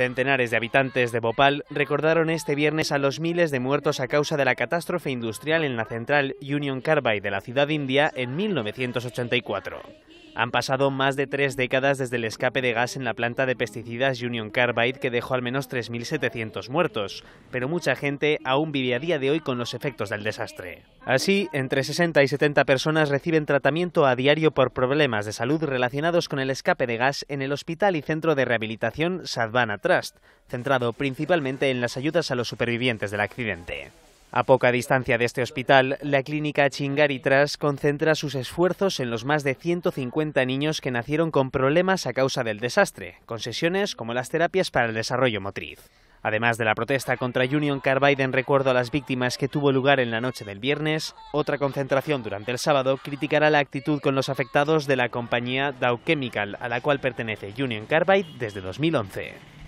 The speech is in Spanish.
Centenares de habitantes de Bhopal recordaron este viernes a los miles de muertos a causa de la catástrofe industrial en la central Union Carbide de la ciudad india en 1984. Han pasado más de tres décadas desde el escape de gas en la planta de pesticidas Union Carbide que dejó al menos 3.700 muertos, pero mucha gente aún vive a día de hoy con los efectos del desastre. Así, entre 60 y 70 personas reciben tratamiento a diario por problemas de salud relacionados con el escape de gas en el Hospital y Centro de Rehabilitación Sadvana Trust, centrado principalmente en las ayudas a los supervivientes del accidente. A poca distancia de este hospital, la clínica Chingaritras concentra sus esfuerzos en los más de 150 niños que nacieron con problemas a causa del desastre, con sesiones como las terapias para el desarrollo motriz. Además de la protesta contra Union Carbide en recuerdo a las víctimas que tuvo lugar en la noche del viernes, otra concentración durante el sábado criticará la actitud con los afectados de la compañía Dow Chemical, a la cual pertenece Union Carbide desde 2011.